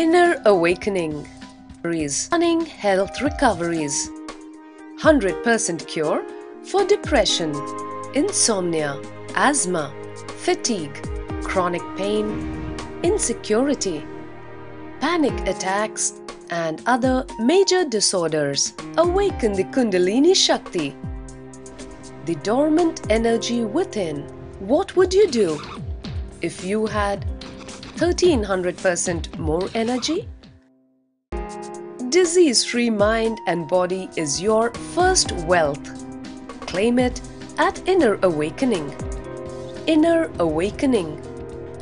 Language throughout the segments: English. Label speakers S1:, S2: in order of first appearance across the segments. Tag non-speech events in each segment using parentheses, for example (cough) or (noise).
S1: Inner Awakening Stunning Health Recoveries 100% Cure for Depression, Insomnia, Asthma, Fatigue, Chronic Pain, Insecurity, Panic Attacks and Other Major Disorders Awaken the Kundalini Shakti The dormant energy within What would you do if you had 1300% more energy? Disease free mind and body is your first wealth. Claim it at Inner Awakening. Inner Awakening,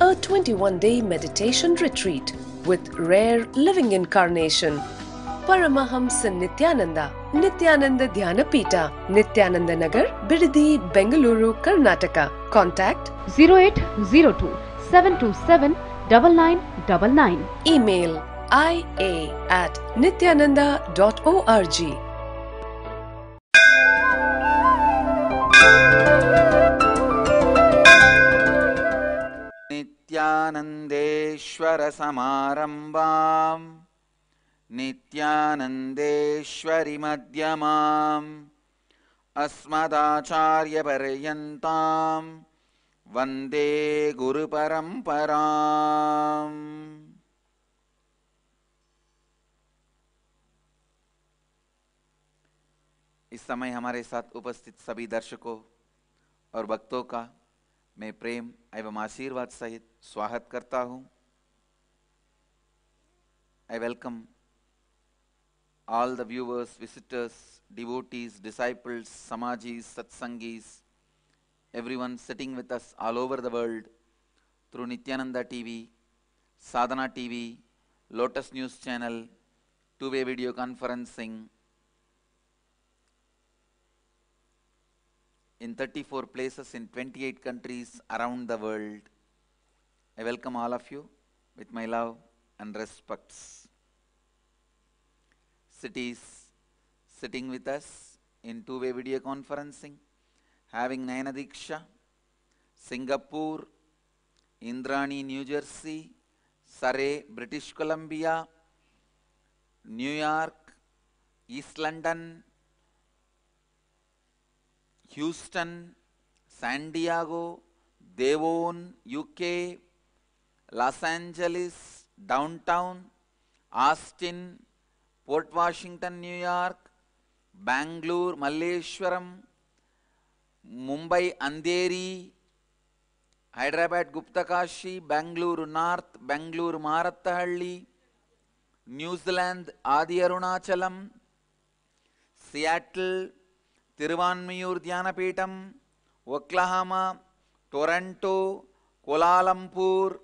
S1: a 21 day meditation retreat with rare living incarnation. Paramahamsa Nityananda, Nityananda Dhyanapita, Nityananda Nagar, Bididi, Bengaluru, Karnataka. Contact 0802 727 double nine double nine email I A at Nithyananda dot O R G
S2: नित्यानंदेश्वर समारंभाम नित्यानंदेश्वरी मध्यमाम अस्मदाचार्य पर्यंताम वंदे गुरु परंपरा इस समय हमारे साथ उपस्थित सभी दर्शकों और भक्तों का मैं प्रेम एवं आशीर्वाद सहित स्वागत करता हूं I welcome all the viewers visitors devotees disciples समाजी सत्संगीज़ everyone sitting with us all over the world through Nityananda TV, Sadhana TV, Lotus News Channel, two-way video conferencing in 34 places in 28 countries around the world. I welcome all of you with my love and respects. Cities sitting with us in two-way video conferencing, having Nayana Singapore, Indrani, New Jersey, Surrey, British Columbia, New York, East London, Houston, San Diego, Devon, UK, Los Angeles, Downtown, Austin, Port Washington, New York, Bangalore, Malleshwaram, Mumbai Andheri Hyderabad Guptkashi Bengaluru north Bengaluru Marathahalli New Zealand Adi Arunachalam Seattle Thiruvanmiyur Dhyanapeetham Oklahoma Toronto Kuala Lumpur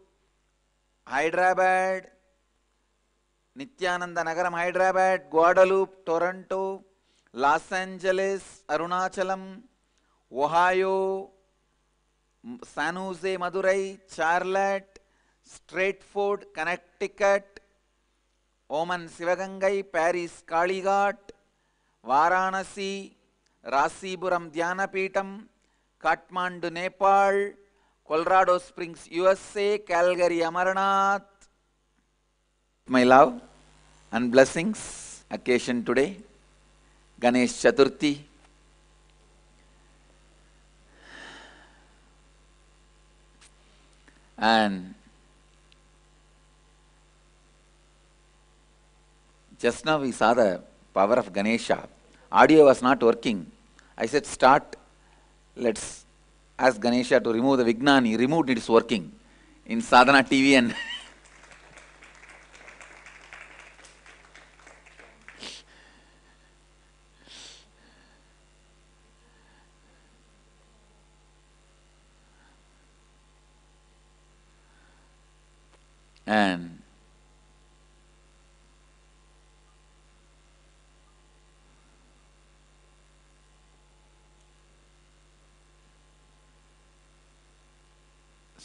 S2: Hyderabad Nithyananda Nagaram Hyderabad Guadalupe Toronto Los Angeles Arunachalam Ohio, San Jose, Madurai, Charlotte, Stratford, Connecticut, Oman, Sivagangai, Paris, Kaligat, Varanasi, Rasipuram, Dhyanapeetam, Kathmandu, Nepal, Colorado Springs, USA, Calgary, Amarnath. My love and blessings occasion today, Ganesh Chaturthi, And just now we saw the power of Ganesha. Audio was not working. I said, start, let's ask Ganesha to remove the vignani removed it, it's working. In Sadhana TV and (laughs)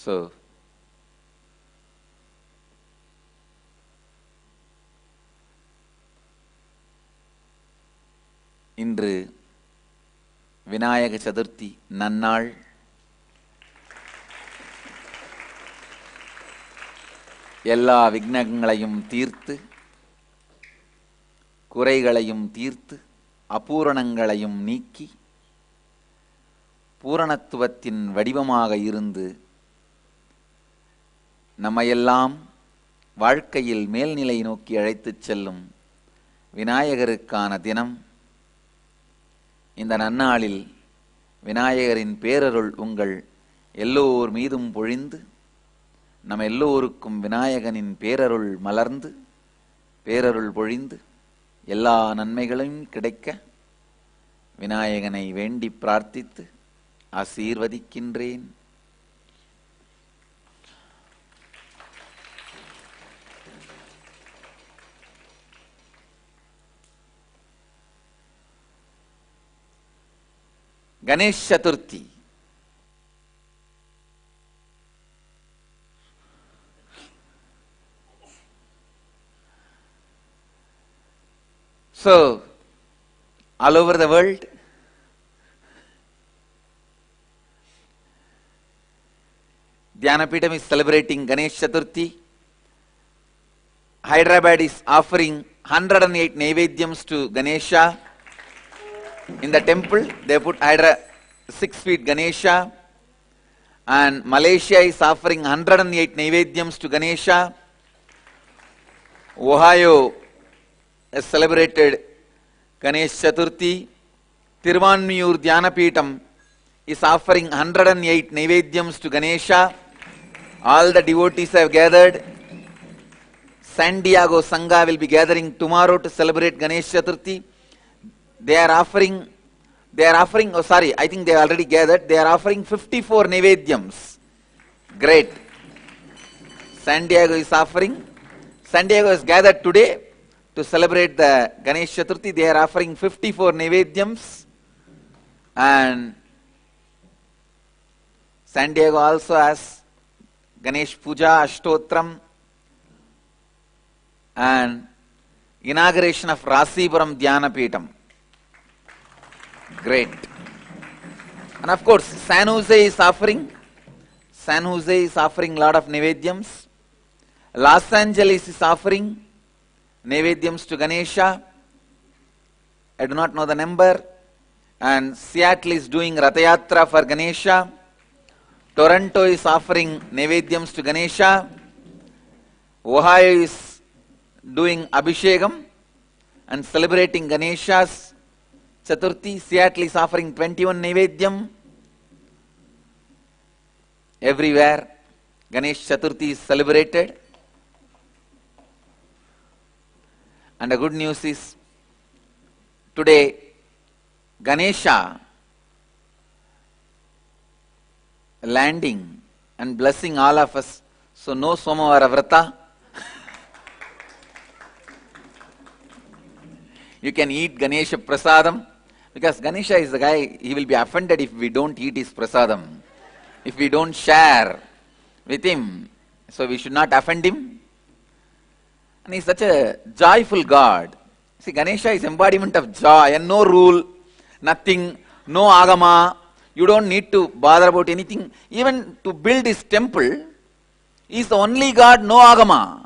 S2: serve. இன்று விநாயக சதுர்த்தி நன்னாள் எல்லா விக்னங்களையும் தீர்த்து குறைகளையும் தீர்த்து அபூரணங்களையும் நீக்கி பூரணத்துவத்தின் வடிவமாக இருந்து நம்மையெல்லாம் வாழ்க்கையில் மேல்நிலை நோக்கி அழைத்துச் செல்லும் விநாயகருக்கான தினம் இந்த நன்னாளில் விநாயகரின் பேரருள் உங்கள் எல்லோர் மீதும் பொழிந்து நம் எல்லோருக்கும் விநாயகனின் பேரருள் மலர்ந்து பேரருள் பொழிந்து எல்லா நன்மைகளையும் கிடைக்க விநாயகனை வேண்டி பிரார்த்தித்து ஆசீர்வதிக்கின்றேன் Ganesha Chaturthi. So, all over the world, Dhyanapitam is celebrating Ganesh Chaturthi. Hyderabad is offering 108 Naivedyams to Ganesha. In the temple, they put either six feet Ganesha, and Malaysia is offering 108 Naivedyams to Ganesha. Ohio has celebrated Ganesh Chaturthi. Tirvanmiyur Dhyanapeetam is offering 108 Naivedyams to Ganesha. All the devotees have gathered. San Diego Sangha will be gathering tomorrow to celebrate Ganesh Chaturthi. they are offering, they are offering, oh sorry, I think they already gathered, they are offering 54 Nivedyams. Great. San Diego is offering, San Diego is gathered today to celebrate the Ganesh Chaturthi. They are offering 54 Nivedyams and San Diego also has Ganesh Puja, Ashtotram and inauguration of Rasipuram Dhyana Peetam. Great. And of course, San Jose is suffering. San Jose is offering lot of Nevedyams. Los Angeles is offering Nevedyams to Ganesha. I do not know the number. And Seattle is doing Ratayatra for Ganesha. Toronto is offering Nevedyams to Ganesha. Ohio is doing Abhishegam and celebrating Ganesha's Chaturthi, Seattle is offering 21 Naivedyam. Everywhere, Ganesh Chaturthi is celebrated. And the good news is, today, Ganesha landing and blessing all of us. So no Somavara Vrata. you can eat Ganesha Prasadam. Because Ganesha is the guy, he will be offended if we don't eat his prasadam, if we don't share with him. So we should not offend him. And he's such a joyful God. See, Ganesha is embodiment of joy and no rule, nothing, no agama. You don't need to bother about anything. Even to build his temple, he's the only God, no agama.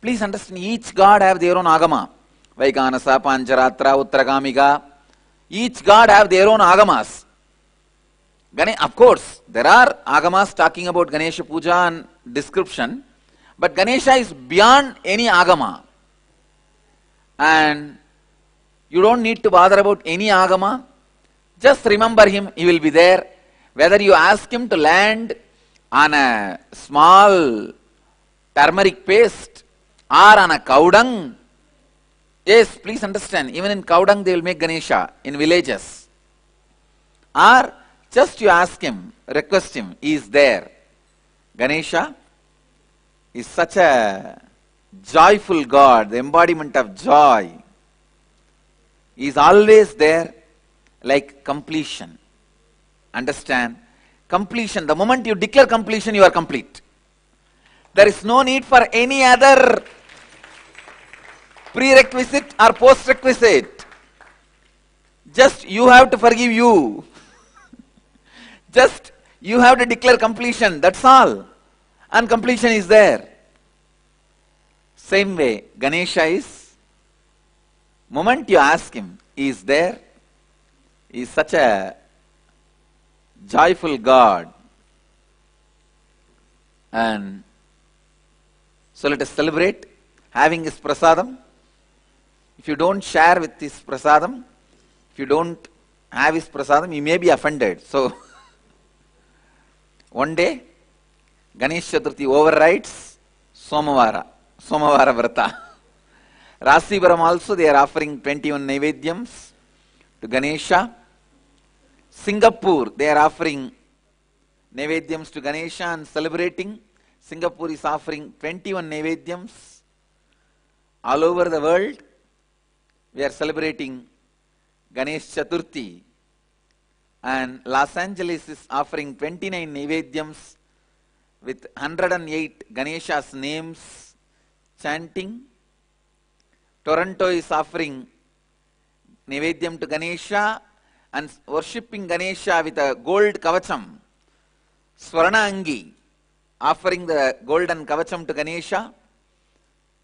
S2: Please understand, each God have their own agama. Vaikanasa, Pancharatra, Uttragamiga. Each god have their own agamas. Ganesh, of course, there are agamas talking about Ganesha Puja and description, but Ganesha is beyond any agama. And you don't need to bother about any agama. Just remember him, he will be there. Whether you ask him to land on a small turmeric paste or on a cow dung Yes, please understand, even in Kaudang they will make Ganesha in villages. Or just you ask him, request him, he is there. Ganesha is such a joyful God, the embodiment of joy. He is always there like completion. Understand? Completion. The moment you declare completion, you are complete. There is no need for any other prerequisite or postrequisite. Just you have to forgive you. Just you have to declare completion, that's all. And completion is there. Same way, Ganesha is, moment you ask him, he is there, he is such a joyful God. And so let us celebrate having his prasadam. If you don't share with this prasadam, if you don't have his prasadam, you may be offended. So, (laughs) one day, Ganesh Chaturthi overrides Somavara, Somavara Vrata. (laughs) Rasivaram also, they are offering 21 Naivedyams to Ganesha. Singapore, they are offering Naivedyams to Ganesha and celebrating. Singapore is offering 21 Naivedyams all over the world we are celebrating Ganesh Chaturthi and Los Angeles is offering 29 Nivedyams with 108 Ganesha's names chanting. Toronto is offering Nivedyam to Ganesha and worshipping Ganesha with a gold kavacham. Swarana Angi offering the golden kavacham to Ganesha.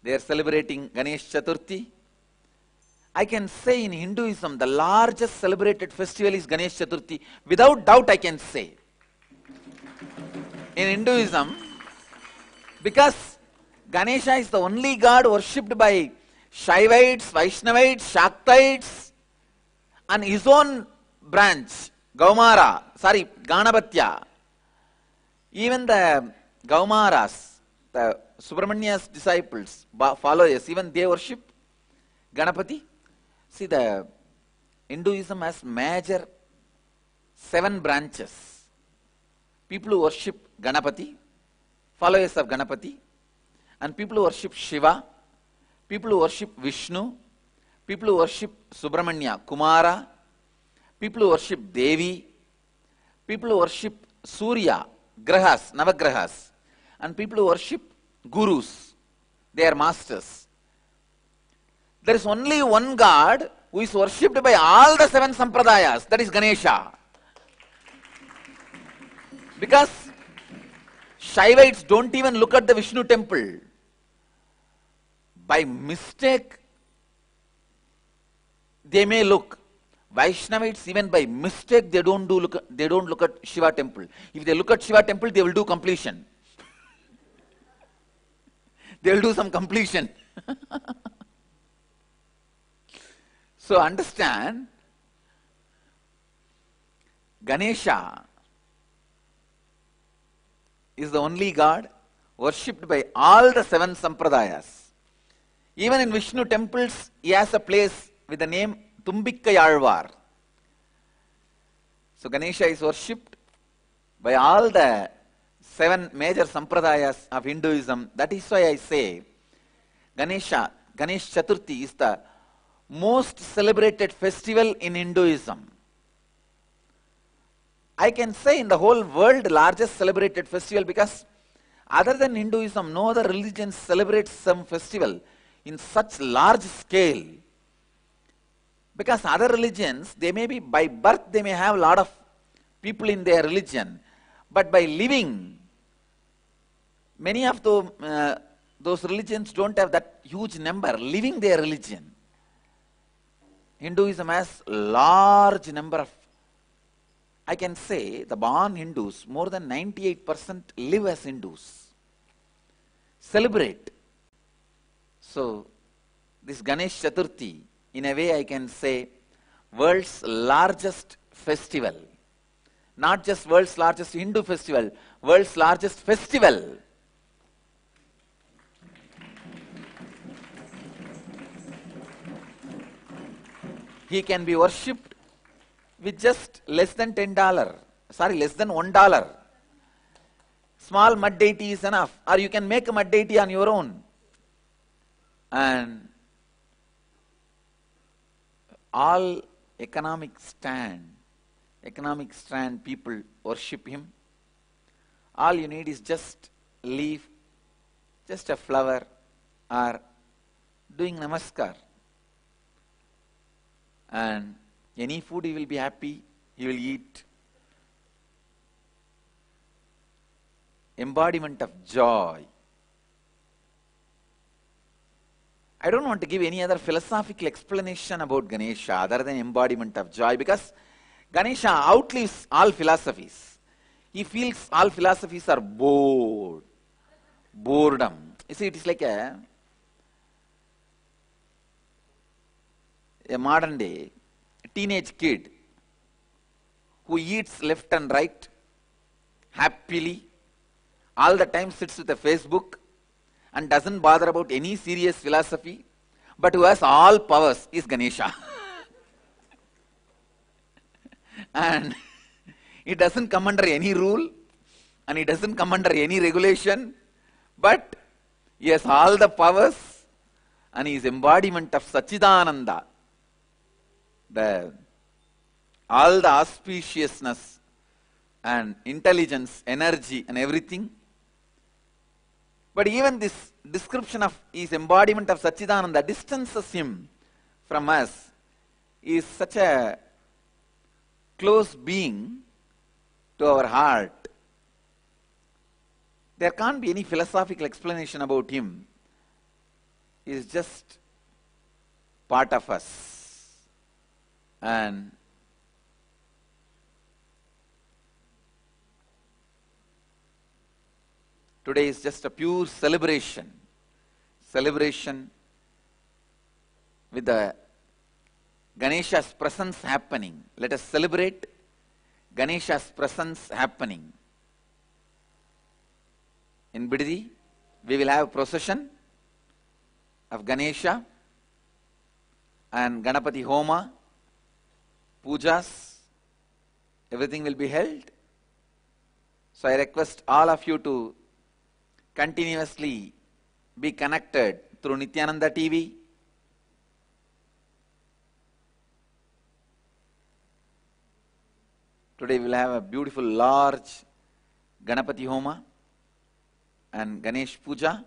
S2: They are celebrating Ganesh Chaturthi. I can say in Hinduism, the largest celebrated festival is Ganesh Chaturthi. Without doubt, I can say. In Hinduism, because Ganesha is the only god worshipped by Shaivites, Vaishnavites, Shaktites, and his own branch, Gaumara, sorry, Ganapatya. Even the Gaumaras, the Subramania's disciples, followers, even they worship Ganapati. See, the Hinduism has major seven branches. People who worship Ganapati, followers of Ganapati, and people who worship Shiva, people who worship Vishnu, people who worship Subramanya, Kumara, people who worship Devi, people who worship Surya, Grahas, Navagrahas, and people who worship Gurus, their masters. there is only one God who is worshipped by all the seven sampradayas, that is Ganesha. Because Shaivites don't even look at the Vishnu temple. By mistake, they may look. Vaishnavites, even by mistake, they don't, do look, they don't look at Shiva temple. If they look at Shiva temple, they will do completion. (laughs) they will do some completion. (laughs) So understand, Ganesha is the only god worshipped by all the seven sampradayas. Even in Vishnu temples, he has a place with the name Tumbikayalvar. So Ganesha is worshipped by all the seven major sampradayas of Hinduism. That is why I say Ganesha, Ganesh Chaturthi is the most celebrated festival in Hinduism. I can say in the whole world largest celebrated festival because other than Hinduism, no other religion celebrates some festival in such large scale. Because other religions, they may be by birth, they may have a lot of people in their religion, but by living, many of the, uh, those religions don't have that huge number living their religion. Hinduism has large number of, I can say the born Hindus, more than 98% live as Hindus, celebrate. So this Ganesh Chaturthi, in a way I can say, world's largest festival, not just world's largest Hindu festival, world's largest festival he can be worshipped with just less than $10, sorry, less than $1. Small mud deity is enough, or you can make a mud deity on your own. And all economic stand, economic strand people worship him. All you need is just leaf, just a flower, or doing namaskar and any food he will be happy, he will eat. Embodiment of joy. I don't want to give any other philosophical explanation about Ganesha other than embodiment of joy because Ganesha outlives all philosophies. He feels all philosophies are bored, boredom. You see, it is like a a modern day teenage kid who eats left and right happily, all the time sits with a Facebook and doesn't bother about any serious philosophy, but who has all powers is Ganesha. (laughs) and he doesn't come under any rule and he doesn't come under any regulation, but he has all the powers and he is embodiment of Sachidananda the all the auspiciousness and intelligence, energy and everything. But even this description of his embodiment of Satchidananda distances him from us is such a close being to our heart. There can't be any philosophical explanation about him. He is just part of us and today is just a pure celebration celebration with the Ganesha's presence happening. Let us celebrate Ganesha's presence happening. In Biddi, we will have procession of Ganesha and Ganapati Homa pujas, everything will be held. So I request all of you to continuously be connected through Nityananda TV. Today we will have a beautiful large Ganapati Homa and Ganesh Puja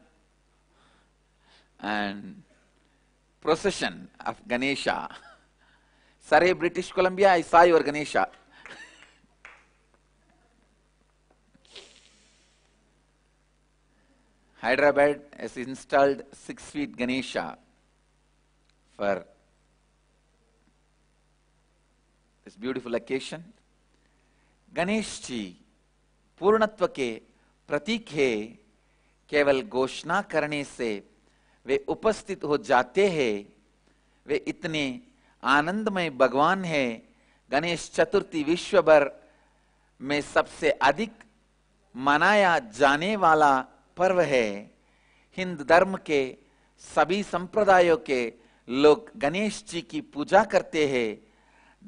S2: and procession of Ganesha. Sir, hey, British Columbia, I saw your Ganesha. Hyderabad has installed six feet Ganesha for this beautiful occasion. Ganesh जी पूर्णत्व के प्रतीक है केवल घोषणा करने से वे उपस्थित हो जाते हैं वे इतने आनंदमय भगवान है गणेश चतुर्थी विश्व भर में सबसे अधिक मनाया जाने वाला पर्व है हिंद धर्म के सभी संप्रदायों के लोग गणेश जी की पूजा करते हैं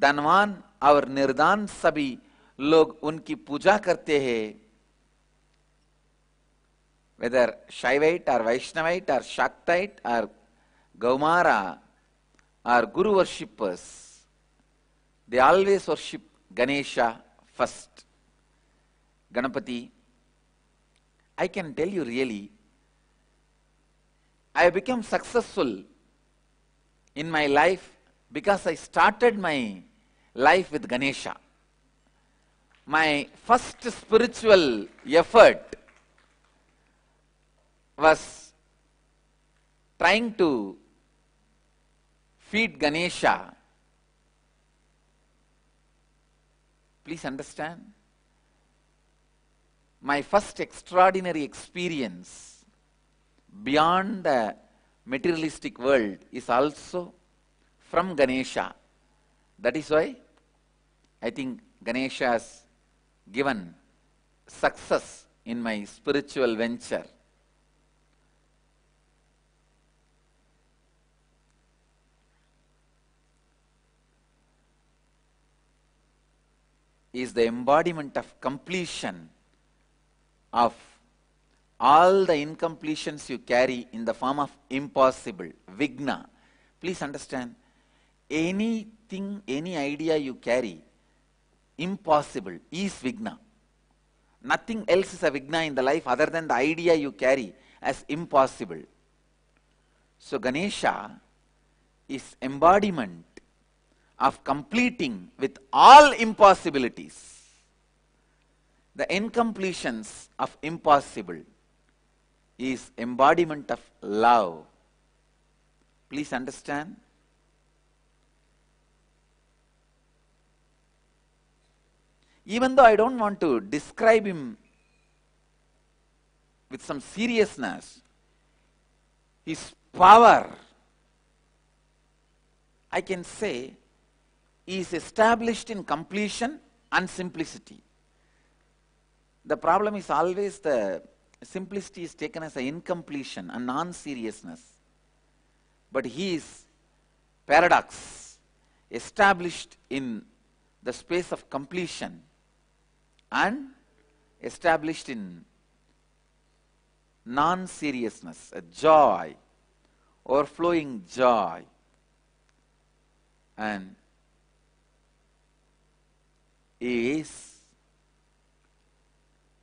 S2: धनवान और निर्दान सभी लोग उनकी पूजा करते हैं वेदर शाइवाइट और वैष्णवाइट और शाक्ताइट और गौमारा are guru worshippers. They always worship Ganesha first. Ganapati, I can tell you really, I became successful in my life because I started my life with Ganesha. My first spiritual effort was trying to feed Ganesha. Please understand. My first extraordinary experience beyond the materialistic world is also from Ganesha. That is why I think Ganesha has given success in my spiritual venture. is the embodiment of completion of all the incompletions you carry in the form of impossible, vigna. Please understand, anything, any idea you carry, impossible is vigna. Nothing else is a vigna in the life other than the idea you carry as impossible. So Ganesha is embodiment of completing with all impossibilities the incompletions of impossible is embodiment of love. Please understand. Even though I don't want to describe him with some seriousness, his power, I can say is established in completion and simplicity. The problem is always the simplicity is taken as an incompletion, a non-seriousness. But he is paradox, established in the space of completion and established in non-seriousness, a joy, overflowing joy and is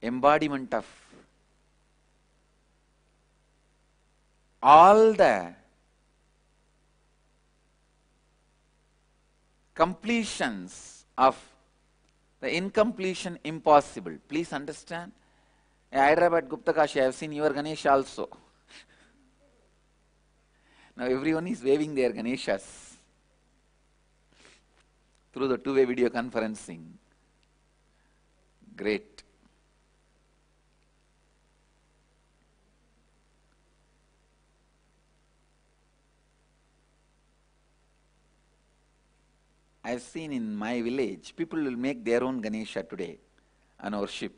S2: embodiment of all the completions of the incompletion impossible. Please understand. Hyderabad Guptakashi, I have seen your Ganesh also. (laughs) now everyone is waving their Ganeshas through the two-way video conferencing great. I have seen in my village, people will make their own Ganesha today and worship.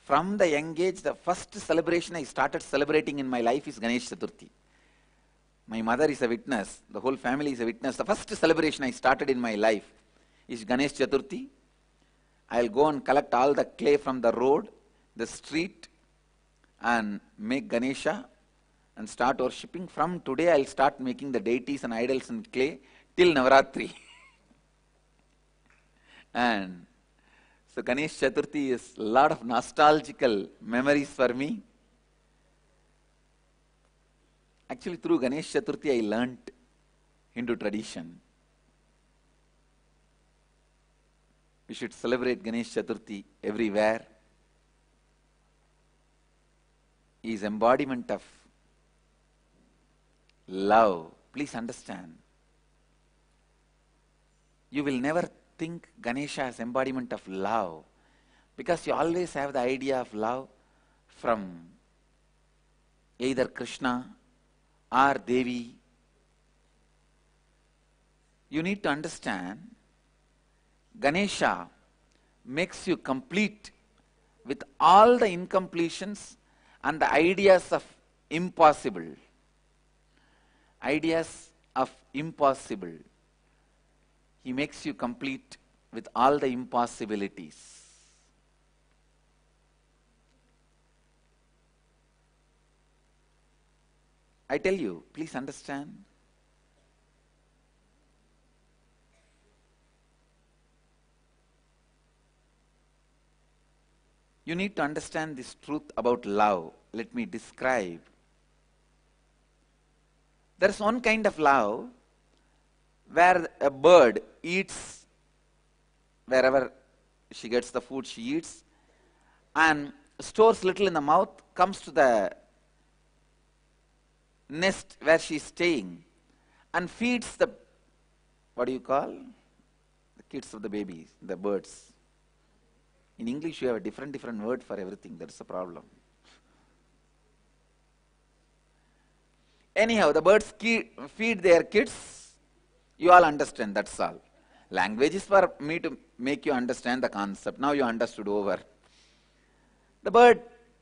S2: From the young age, the first celebration I started celebrating in my life is Ganesh Chaturthi. My mother is a witness, the whole family is a witness. The first celebration I started in my life is Ganesh Chaturthi I'll go and collect all the clay from the road, the street, and make Ganesha and start worshipping. From today, I'll start making the deities and idols in clay till Navaratri. (laughs) and so Ganesh Chaturthi is a lot of nostalgical memories for me. Actually, through Ganesh Chaturthi, I learnt Hindu tradition. We should celebrate Ganesh Chaturthi everywhere. He is embodiment of love. Please understand. You will never think Ganesha as embodiment of love because you always have the idea of love from either Krishna or Devi. You need to understand Ganesha makes you complete with all the incompletions and the ideas of impossible. Ideas of impossible. He makes you complete with all the impossibilities. I tell you, please understand You need to understand this truth about love. Let me describe. There is one kind of love where a bird eats wherever she gets the food she eats and stores little in the mouth, comes to the nest where she is staying and feeds the, what do you call? The kids of the babies, the birds. In English, you have a different, different word for everything. That's the problem. Anyhow, the birds feed their kids. You all understand, that's all. Language is for me to make you understand the concept. Now you understood over. The bird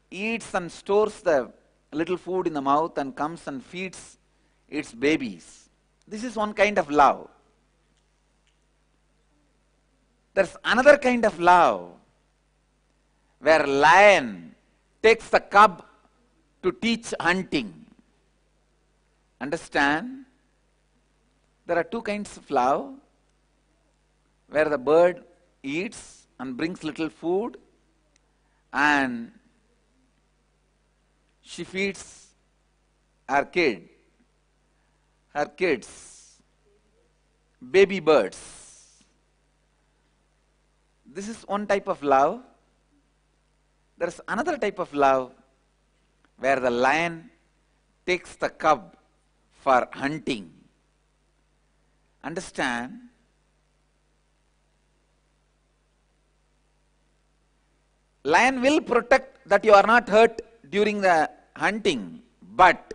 S2: eats and stores the little food in the mouth and comes and feeds its babies. This is one kind of love. There's another kind of love where lion takes the cub to teach hunting. Understand? There are two kinds of love where the bird eats and brings little food and she feeds her kid, her kids, baby birds. This is one type of love there's another type of love where the lion takes the cub for hunting. Understand? Lion will protect that you are not hurt during the hunting, but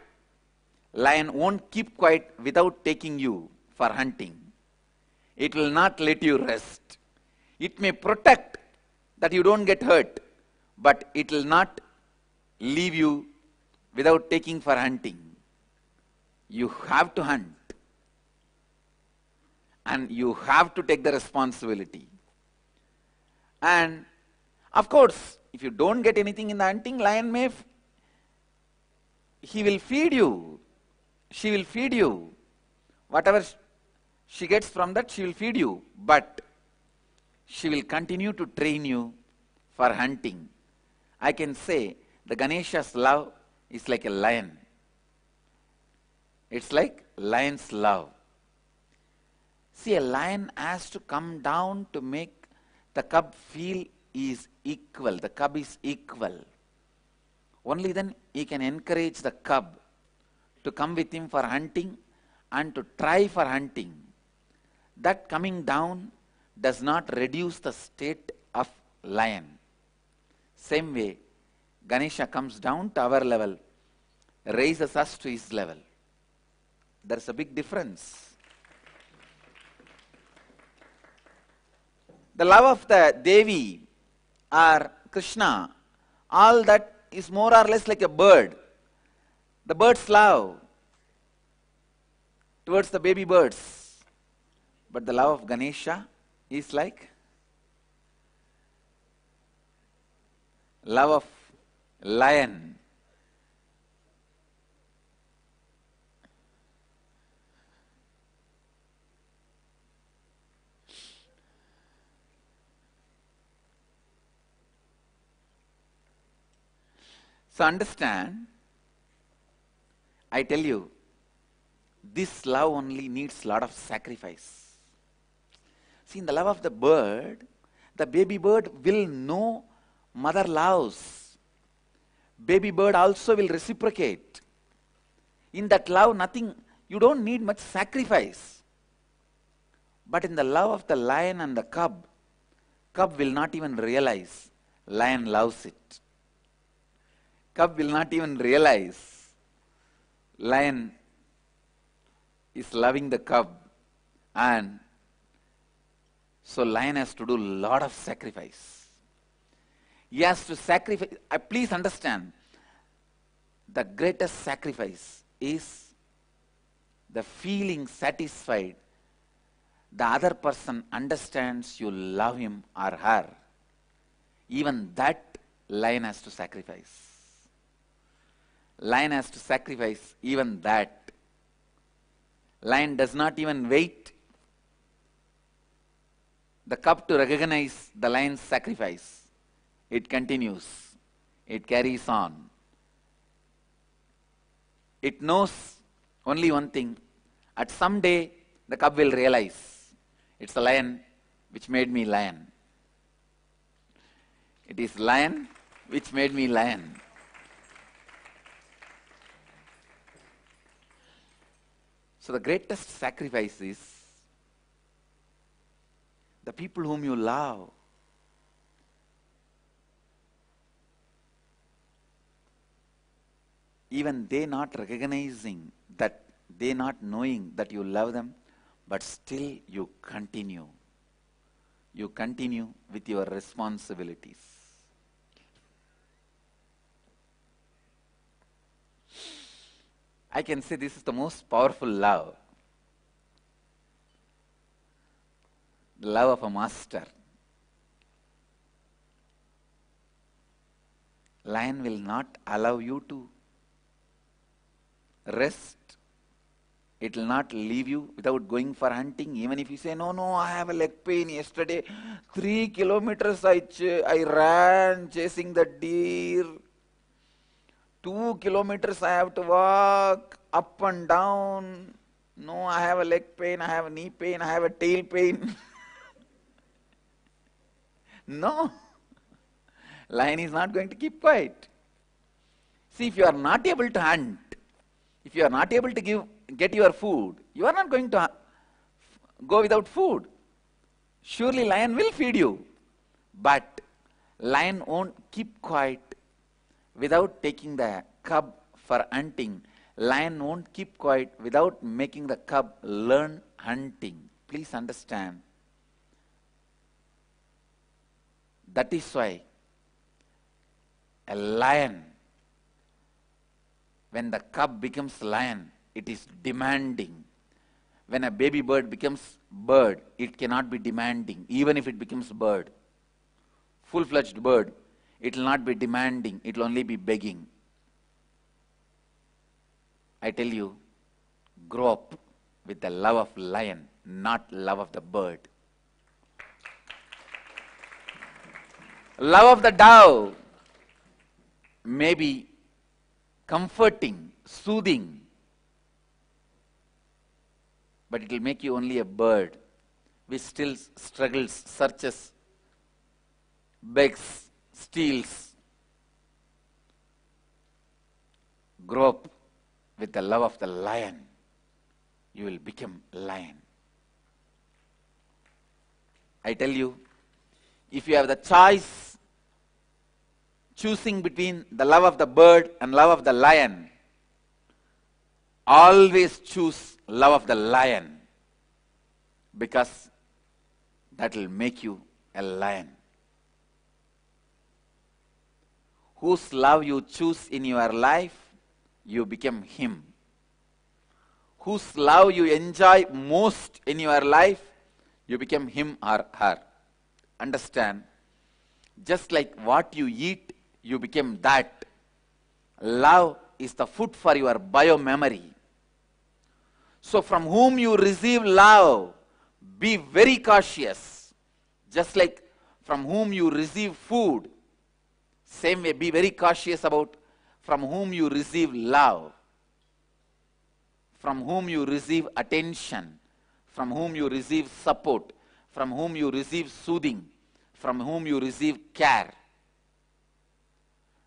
S2: lion won't keep quiet without taking you for hunting. It will not let you rest. It may protect that you don't get hurt, but it will not leave you without taking for hunting. You have to hunt and you have to take the responsibility. And of course, if you don't get anything in the hunting, lion may, he will feed you. She will feed you. Whatever she gets from that, she will feed you. But she will continue to train you for hunting. I can say the Ganesha's love is like a lion. It's like lion's love. See, a lion has to come down to make the cub feel is equal. The cub is equal. Only then he can encourage the cub to come with him for hunting and to try for hunting. That coming down does not reduce the state of lion. Same way, Ganesha comes down to our level, raises us to his level. There's a big difference. The love of the Devi or Krishna, all that is more or less like a bird. The bird's love towards the baby birds. But the love of Ganesha is like love of lion. So understand, I tell you, this love only needs lot of sacrifice. See, in the love of the bird, the baby bird will know Mother loves. Baby bird also will reciprocate. In that love, nothing, you don't need much sacrifice. But in the love of the lion and the cub, cub will not even realize lion loves it. Cub will not even realize lion is loving the cub and so lion has to do lot of sacrifice he has to sacrifice. Uh, please understand, the greatest sacrifice is the feeling satisfied the other person understands you love him or her. Even that lion has to sacrifice. Lion has to sacrifice even that. Lion does not even wait the cub to recognize the lion's sacrifice. It continues. It carries on. It knows only one thing. At some day, the cub will realize it's a lion which made me lion. It is lion which made me lion. So the greatest sacrifice is the people whom you love even they not recognizing that they not knowing that you love them, but still you continue. You continue with your responsibilities. I can say this is the most powerful love. The love of a master. Lion will not allow you to rest. It will not leave you without going for hunting. Even if you say, no, no, I have a leg pain yesterday. Three kilometers I, I ran chasing the deer. Two kilometers I have to walk up and down. No, I have a leg pain, I have a knee pain, I have a tail pain. (laughs) no. Lion is not going to keep quiet. See, if you are not able to hunt, if you are not able to give, get your food, you are not going to uh, go without food. Surely lion will feed you. But lion won't keep quiet without taking the cub for hunting. Lion won't keep quiet without making the cub learn hunting. Please understand. That is why a lion when the cub becomes lion, it is demanding. When a baby bird becomes bird, it cannot be demanding, even if it becomes bird. Full-fledged bird, it will not be demanding, it will only be begging. I tell you, grow up with the love of lion, not love of the bird. love of the dove. Maybe comforting, soothing. But it will make you only a bird which still struggles, searches, begs, steals. Grow up with the love of the lion. You will become lion. I tell you, if you have the choice choosing between the love of the bird and love of the lion, always choose love of the lion because that will make you a lion. Whose love you choose in your life, you become him. Whose love you enjoy most in your life, you become him or her. Understand? Just like what you eat you became that. Love is the food for your biomemory. So from whom you receive love, be very cautious. Just like from whom you receive food, same way be very cautious about from whom you receive love, from whom you receive attention, from whom you receive support, from whom you receive soothing, from whom you receive care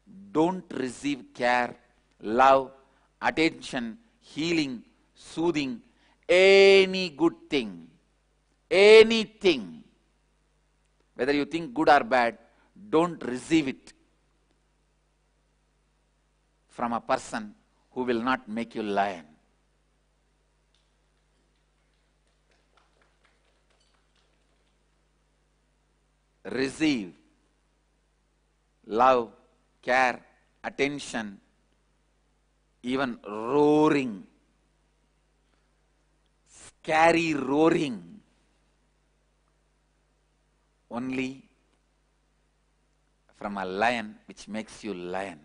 S2: don't receive care, love, attention, healing, soothing, any good thing, anything, whether you think good or bad, don't receive it from a person who will not make you lion. Receive love, care, attention, even roaring, scary roaring. Only from a lion which makes you lion.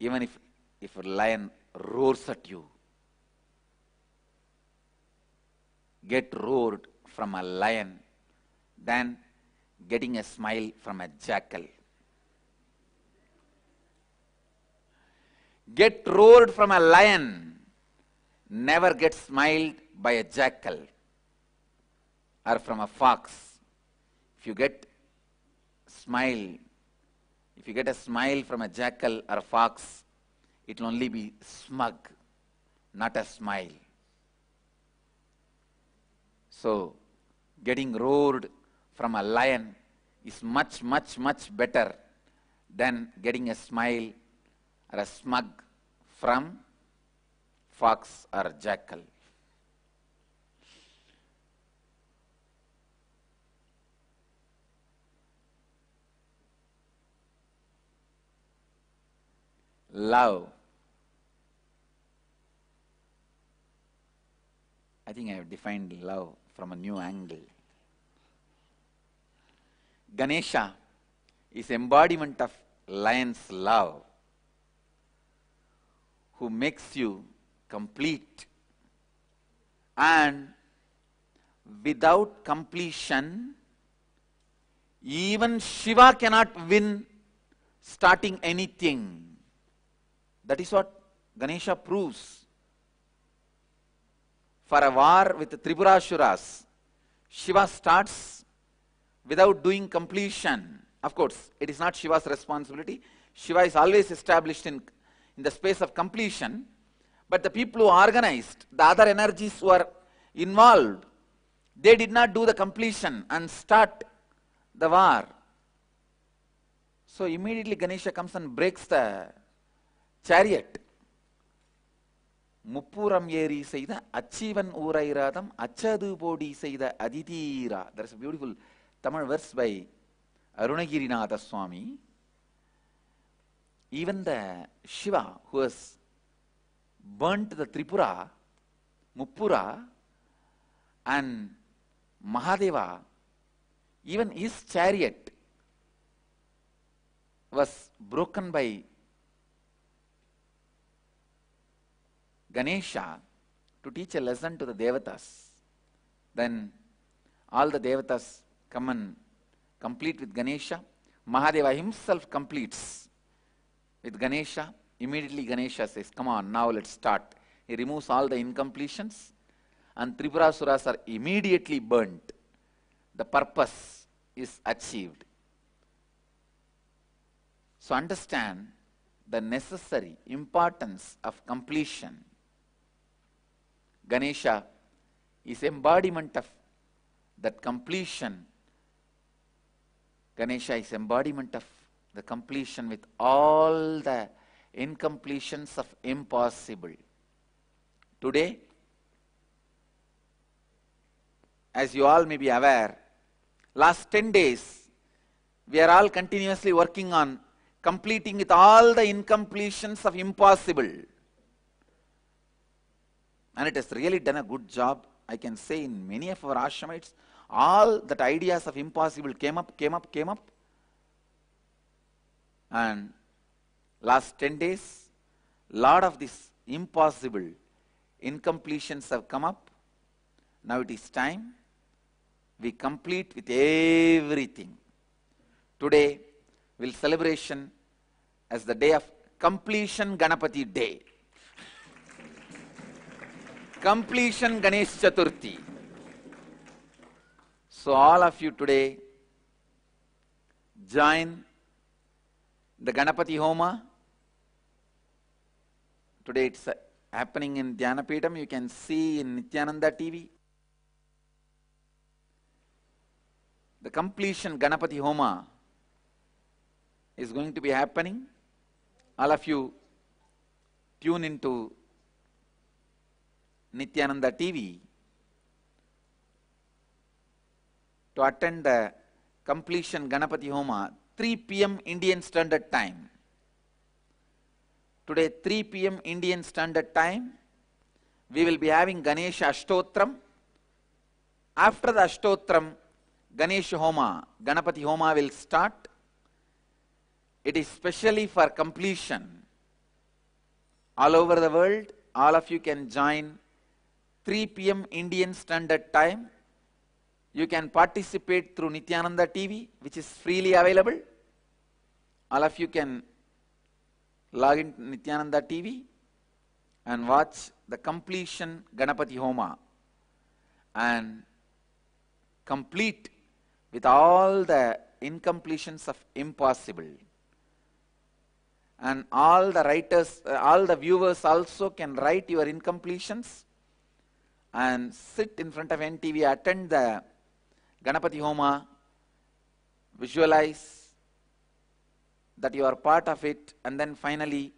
S2: Even if, if a lion roars at you, get roared from a lion then getting a smile from a jackal. Get roared from a lion, never get smiled by a jackal or from a fox. If you get smile, if you get a smile from a jackal or a fox, it will only be smug, not a smile. So, getting roared from a lion is much, much, much better than getting a smile or a smug from fox or jackal. Love. I think I have defined love from a new angle. Ganesha is embodiment of lion's love who makes you complete and without completion even Shiva cannot win starting anything. That is what Ganesha proves. For a war with the Tripurasuras, Shiva starts without doing completion. Of course, it is not Shiva's responsibility. Shiva is always established in, in the space of completion. But the people who organized, the other energies who are involved, they did not do the completion and start the war. So immediately Ganesha comes and breaks the chariot. முப்பூரம் ஏறி செய்த அச்சீவன் ஊரைராதம் அச்சது போடி செய்த There is a beautiful. Tamil verse by Arunagirinatha Swami, even the Shiva who has burnt the Tripura, Muppura, and Mahadeva, even his chariot was broken by Ganesha to teach a lesson to the devatas. Then all the devatas come and complete with Ganesha. Mahadeva himself completes with Ganesha. Immediately Ganesha says, come on, now let's start. He removes all the incompletions and Tripurasuras are immediately burnt. The purpose is achieved. So understand the necessary importance of completion. Ganesha is embodiment of that completion Ganesha is embodiment of the completion with all the incompletions of impossible. Today, as you all may be aware, last 10 days, we are all continuously working on completing with all the incompletions of impossible. And it has really done a good job, I can say, in many of our ashramites, all that ideas of impossible came up, came up, came up. And last 10 days, lot of these impossible incompletions have come up. Now it is time we complete with everything. Today will celebration as the day of completion Ganapati day. (laughs) completion Ganesh Chaturthi. So all of you today join the Ganapati Homa. Today it's uh, happening in Dhyanapeetam. You can see in Nityananda TV. The completion Ganapati Homa is going to be happening. All of you tune into Nityananda TV to attend the completion Ganapati Homa 3 p.m. Indian Standard Time. Today 3 p.m. Indian Standard Time, we will be having Ganesh Ashtotram. After the Ashtotram, Ganesh Homa, Ganapati Homa will start. It is specially for completion. All over the world, all of you can join 3 p.m. Indian Standard Time you can participate through Nityananda TV, which is freely available. All of you can log in Nityananda TV and watch the completion Ganapati Homa and complete with all the incompletions of impossible. And all the writers, uh, all the viewers also can write your incompletions and sit in front of NTV, attend the Ganapati Homa, visualize that you are part of it and then finally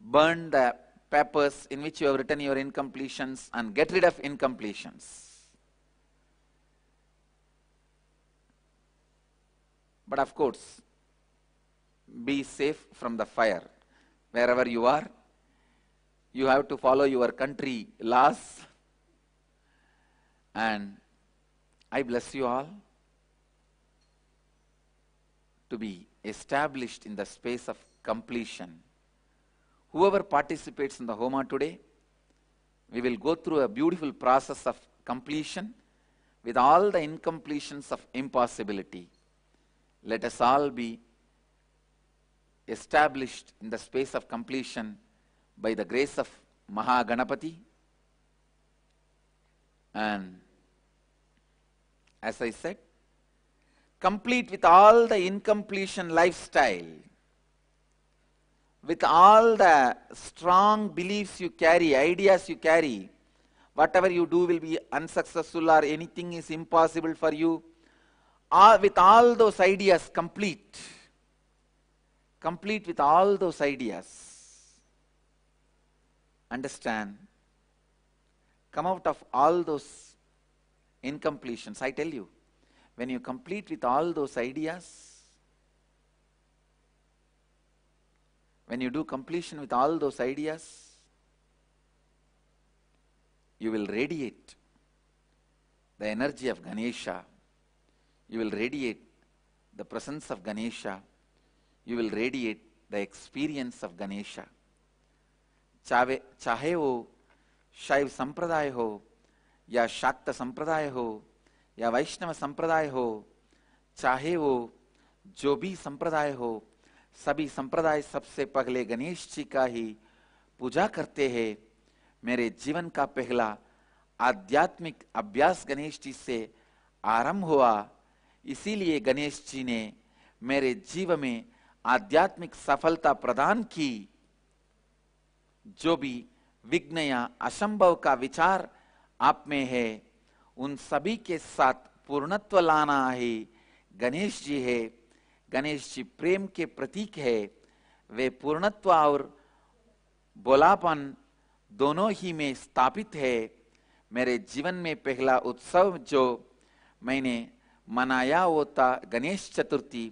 S2: burn the papers in which you have written your incompletions and get rid of incompletions. But of course, be safe from the fire. Wherever you are, you have to follow your country laws and I bless you all to be established in the space of completion. Whoever participates in the Homa today, we will go through a beautiful process of completion with all the incompletions of impossibility. Let us all be established in the space of completion by the grace of Mahaganapati and as I said, complete with all the incompletion lifestyle, with all the strong beliefs you carry, ideas you carry, whatever you do will be unsuccessful or anything is impossible for you, all, with all those ideas complete, complete with all those ideas, understand, come out of all those incompletions. I tell you, when you complete with all those ideas, when you do completion with all those ideas, you will radiate the energy of Ganesha, you will radiate the presence of Ganesha, you will radiate the experience of Ganesha. चाहे ho, शैव संप्रदाय ho. या शाक्त संप्रदाय हो या वैष्णव संप्रदाय हो चाहे वो जो भी संप्रदाय हो सभी संप्रदाय सबसे पहले गणेश जी का ही पूजा करते हैं मेरे जीवन का पहला आध्यात्मिक अभ्यास गणेश जी से आरंभ हुआ इसीलिए गणेश जी ने मेरे जीव में आध्यात्मिक सफलता प्रदान की जो भी विघ्न या असंभव का विचार आप में है उन सभी के साथ पूर्णत्व लाना है गणेश जी है गणेश जी प्रेम के प्रतीक है वे पूर्णत्व और बोलापन दोनों ही में स्थापित है मेरे जीवन में पहला उत्सव जो मैंने मनाया वो था गणेश चतुर्थी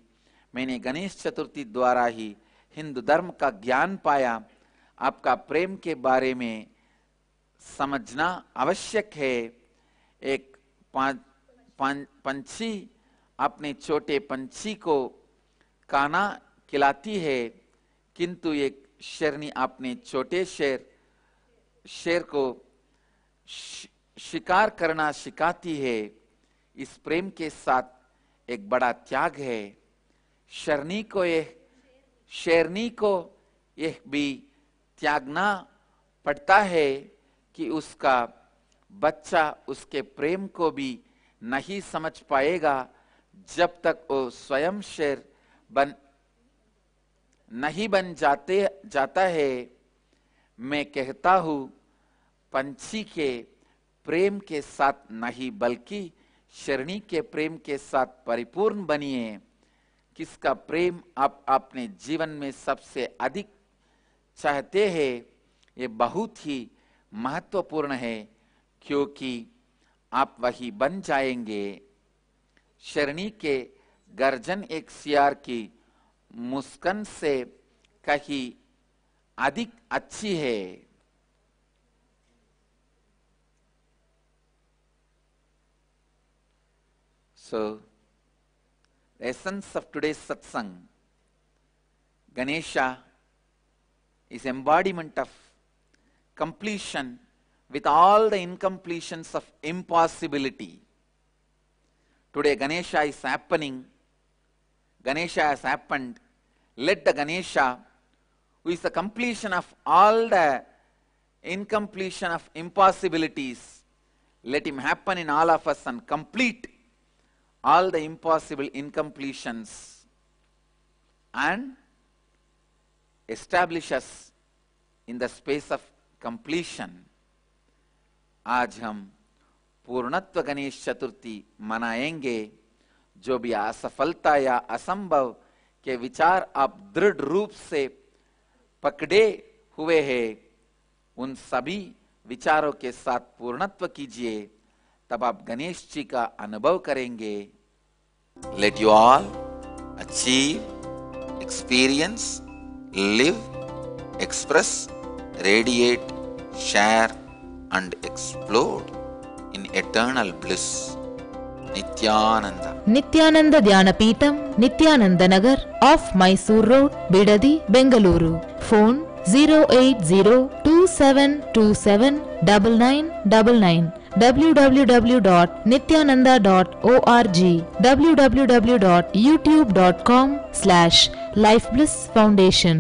S2: मैंने गणेश चतुर्थी द्वारा ही हिंदू धर्म का ज्ञान पाया आपका प्रेम के बारे में समझना आवश्यक है एक पंछी अपने छोटे पंछी को काना खिलाती है किंतु एक शेरनी अपने छोटे शेर शेर को शिकार करना सिखाती है इस प्रेम के साथ एक बड़ा त्याग है शरणी को यह शेरनी को यह भी त्यागना पड़ता है कि उसका बच्चा उसके प्रेम को भी नहीं समझ पाएगा जब तक वो स्वयं शेर बन नहीं बन जाते जाता है मैं कहता हूं पंछी के प्रेम के साथ नहीं बल्कि शरणी के प्रेम के साथ परिपूर्ण बनिए किसका प्रेम आप अपने जीवन में सबसे अधिक चाहते हैं ये बहुत ही महत्वपूर्ण है क्योंकि आप वही बन जाएंगे शरणी के गर्जन एक सियार की मुस्कन से कहीं अधिक अच्छी है सो essence of today satsang Ganesha is embodiment of completion with all the incompletions of impossibility. Today Ganesha is happening. Ganesha has happened. Let the Ganesha, who is the completion of all the incompletion of impossibilities, let him happen in all of us and complete all the impossible incompletions and establish us in the space of completion आज हम पूर्णत्व गणेश चतुर्थी मनाएंगे जो भी असफलता या असंभव के विचार आप दृढ़ रूप से पकड़े हुए हैं उन सभी विचारों के साथ पूर्णत्व कीजिए तब आप गणेश जी का अनुभव करेंगे let you all achieve experience live express radiate, share, and explore in eternal bliss. Nithyananda
S1: Nithyananda Dhyanapeetham Nithyananda Nagar off Mysore road Bidadi Bengaluru phone zero eight zero two
S2: seven two seven double nine double nine
S1: www.nityananda.org www.youtube.com slash
S2: lifebliss foundation